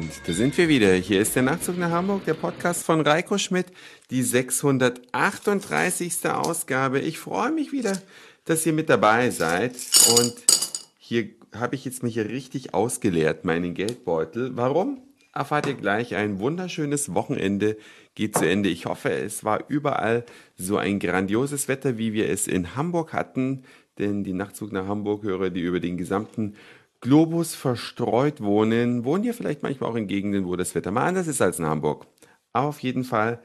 Und da sind wir wieder. Hier ist der Nachzug nach Hamburg, der Podcast von Reiko Schmidt, die 638. Ausgabe. Ich freue mich wieder, dass ihr mit dabei seid. Und hier habe ich jetzt mich hier richtig ausgeleert, meinen Geldbeutel. Warum? Erfahrt ihr gleich ein wunderschönes Wochenende geht zu Ende. Ich hoffe, es war überall so ein grandioses Wetter, wie wir es in Hamburg hatten. Denn die Nachtzug nach Hamburg höre, die über den gesamten Globus verstreut wohnen, wohnen ja vielleicht manchmal auch in Gegenden, wo das Wetter mal anders ist als in Hamburg. Aber auf jeden Fall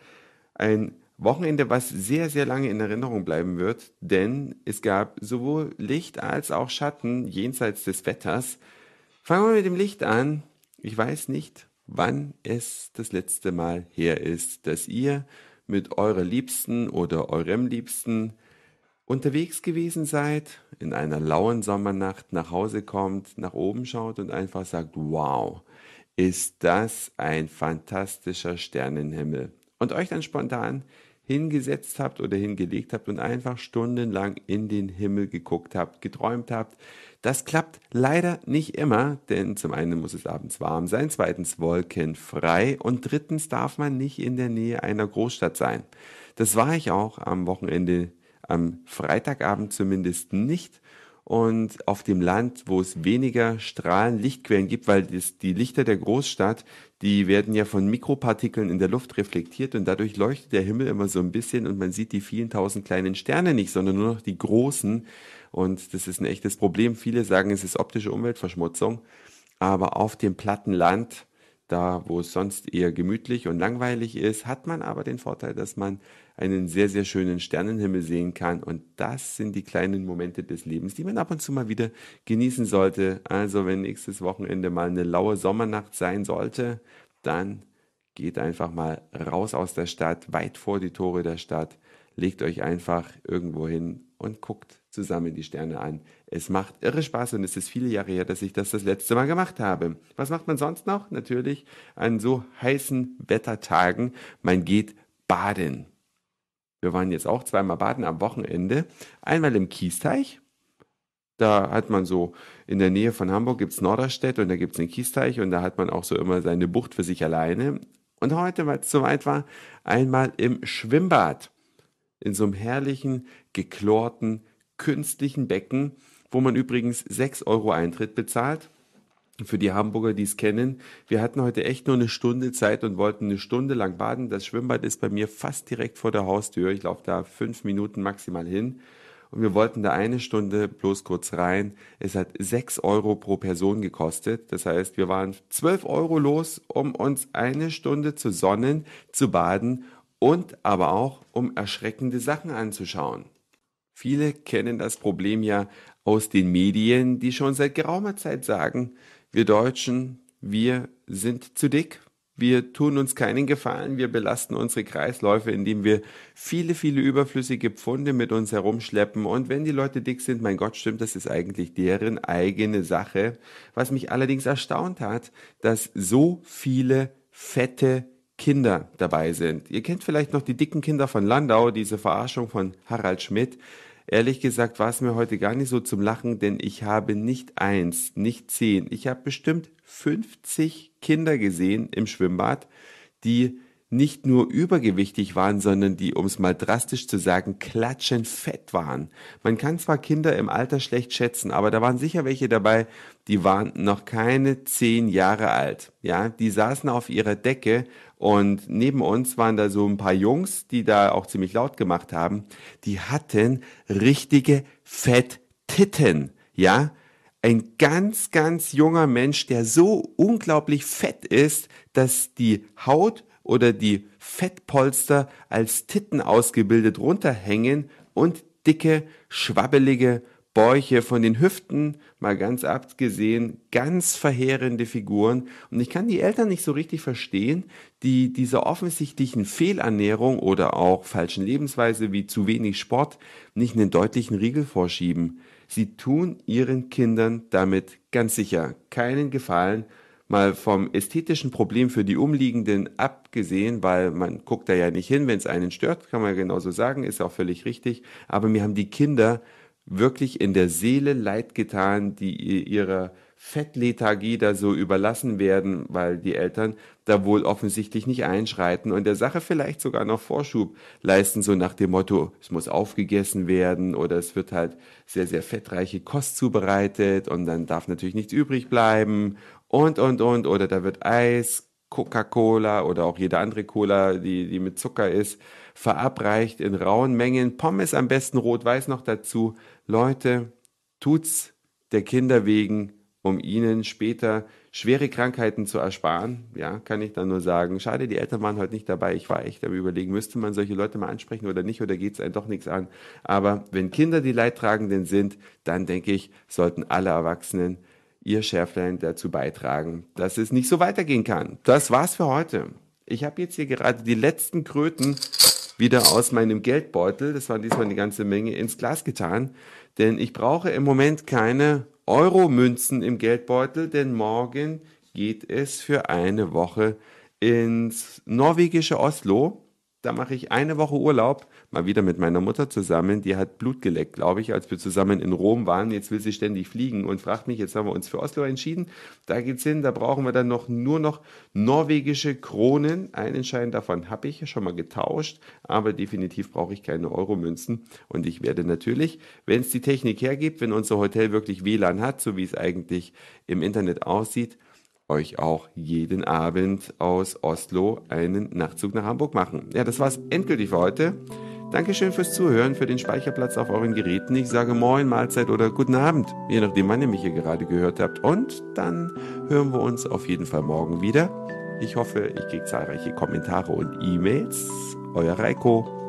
ein Wochenende, was sehr, sehr lange in Erinnerung bleiben wird, denn es gab sowohl Licht als auch Schatten jenseits des Wetters. Fangen wir mit dem Licht an. Ich weiß nicht, wann es das letzte Mal her ist, dass ihr mit eurer Liebsten oder eurem Liebsten unterwegs gewesen seid, in einer lauen Sommernacht nach Hause kommt, nach oben schaut und einfach sagt, wow, ist das ein fantastischer Sternenhimmel. Und euch dann spontan hingesetzt habt oder hingelegt habt und einfach stundenlang in den Himmel geguckt habt, geträumt habt. Das klappt leider nicht immer, denn zum einen muss es abends warm sein, zweitens wolkenfrei und drittens darf man nicht in der Nähe einer Großstadt sein. Das war ich auch am Wochenende am Freitagabend zumindest nicht. Und auf dem Land, wo es weniger Strahlenlichtquellen gibt, weil das, die Lichter der Großstadt, die werden ja von Mikropartikeln in der Luft reflektiert und dadurch leuchtet der Himmel immer so ein bisschen und man sieht die vielen tausend kleinen Sterne nicht, sondern nur noch die großen. Und das ist ein echtes Problem. Viele sagen, es ist optische Umweltverschmutzung. Aber auf dem platten Land, da wo es sonst eher gemütlich und langweilig ist, hat man aber den Vorteil, dass man einen sehr, sehr schönen Sternenhimmel sehen kann. Und das sind die kleinen Momente des Lebens, die man ab und zu mal wieder genießen sollte. Also wenn nächstes Wochenende mal eine laue Sommernacht sein sollte, dann geht einfach mal raus aus der Stadt, weit vor die Tore der Stadt, legt euch einfach irgendwo hin und guckt zusammen die Sterne an. Es macht irre Spaß und es ist viele Jahre her, dass ich das das letzte Mal gemacht habe. Was macht man sonst noch? Natürlich an so heißen Wettertagen, man geht baden. Wir waren jetzt auch zweimal baden am Wochenende. Einmal im Kiesteich. Da hat man so, in der Nähe von Hamburg gibt es Norderstedt und da gibt es den Kiesteich und da hat man auch so immer seine Bucht für sich alleine. Und heute, weil es so weit war, einmal im Schwimmbad. In so einem herrlichen, geklorten, künstlichen Becken, wo man übrigens 6 Euro Eintritt bezahlt für die Hamburger, die es kennen. Wir hatten heute echt nur eine Stunde Zeit und wollten eine Stunde lang baden. Das Schwimmbad ist bei mir fast direkt vor der Haustür. Ich laufe da fünf Minuten maximal hin. Und wir wollten da eine Stunde bloß kurz rein. Es hat sechs Euro pro Person gekostet. Das heißt, wir waren zwölf Euro los, um uns eine Stunde zu sonnen, zu baden und aber auch, um erschreckende Sachen anzuschauen. Viele kennen das Problem ja aus den Medien, die schon seit geraumer Zeit sagen, wir Deutschen, wir sind zu dick. Wir tun uns keinen Gefallen, wir belasten unsere Kreisläufe, indem wir viele, viele überflüssige Pfunde mit uns herumschleppen. Und wenn die Leute dick sind, mein Gott, stimmt, das ist eigentlich deren eigene Sache. Was mich allerdings erstaunt hat, dass so viele fette Kinder dabei sind. Ihr kennt vielleicht noch die dicken Kinder von Landau, diese Verarschung von Harald Schmidt. Ehrlich gesagt war es mir heute gar nicht so zum Lachen, denn ich habe nicht eins, nicht zehn, ich habe bestimmt 50 Kinder gesehen im Schwimmbad, die nicht nur übergewichtig waren, sondern die, um es mal drastisch zu sagen, klatschend fett waren. Man kann zwar Kinder im Alter schlecht schätzen, aber da waren sicher welche dabei, die waren noch keine zehn Jahre alt. Ja, die saßen auf ihrer Decke und neben uns waren da so ein paar Jungs, die da auch ziemlich laut gemacht haben. Die hatten richtige Fetttitten. Ja, ein ganz, ganz junger Mensch, der so unglaublich fett ist, dass die Haut oder die Fettpolster als Titten ausgebildet runterhängen und dicke, schwabbelige Bäuche von den Hüften, mal ganz abgesehen, ganz verheerende Figuren. Und ich kann die Eltern nicht so richtig verstehen, die dieser offensichtlichen Fehlernährung oder auch falschen Lebensweise wie zu wenig Sport nicht einen deutlichen Riegel vorschieben. Sie tun ihren Kindern damit ganz sicher keinen Gefallen mal vom ästhetischen Problem für die Umliegenden abgesehen, weil man guckt da ja nicht hin, wenn es einen stört, kann man genauso sagen, ist auch völlig richtig. Aber mir haben die Kinder wirklich in der Seele leid getan, die ihrer Fettlethargie da so überlassen werden, weil die Eltern da wohl offensichtlich nicht einschreiten und der Sache vielleicht sogar noch Vorschub leisten, so nach dem Motto, es muss aufgegessen werden oder es wird halt sehr, sehr fettreiche Kost zubereitet und dann darf natürlich nichts übrig bleiben und, und, und, oder da wird Eis, Coca-Cola oder auch jede andere Cola, die, die mit Zucker ist, verabreicht in rauen Mengen. Pommes am besten rot-weiß noch dazu. Leute, tut's der Kinder wegen, um ihnen später schwere Krankheiten zu ersparen. Ja, kann ich dann nur sagen. Schade, die Eltern waren heute nicht dabei. Ich war echt am Überlegen, müsste man solche Leute mal ansprechen oder nicht oder geht's einem doch nichts an. Aber wenn Kinder die Leidtragenden sind, dann denke ich, sollten alle Erwachsenen ihr Schärflein dazu beitragen, dass es nicht so weitergehen kann. Das war's für heute. Ich habe jetzt hier gerade die letzten Kröten wieder aus meinem Geldbeutel, das war diesmal eine ganze Menge, ins Glas getan. Denn ich brauche im Moment keine Euro-Münzen im Geldbeutel, denn morgen geht es für eine Woche ins norwegische Oslo. Da mache ich eine Woche Urlaub mal wieder mit meiner Mutter zusammen, die hat Blut geleckt, glaube ich, als wir zusammen in Rom waren. Jetzt will sie ständig fliegen und fragt mich, jetzt haben wir uns für Oslo entschieden, da geht's hin, da brauchen wir dann noch nur noch norwegische Kronen. Einen Schein davon habe ich schon mal getauscht, aber definitiv brauche ich keine Euro-Münzen. und ich werde natürlich, wenn es die Technik hergibt, wenn unser Hotel wirklich WLAN hat, so wie es eigentlich im Internet aussieht, euch auch jeden Abend aus Oslo einen Nachtzug nach Hamburg machen. Ja, das war's endgültig für heute. Dankeschön fürs Zuhören, für den Speicherplatz auf euren Geräten. Ich sage Moin, Mahlzeit oder Guten Abend, je nachdem, wann ihr mich hier gerade gehört habt. Und dann hören wir uns auf jeden Fall morgen wieder. Ich hoffe, ich kriege zahlreiche Kommentare und E-Mails. Euer Reiko.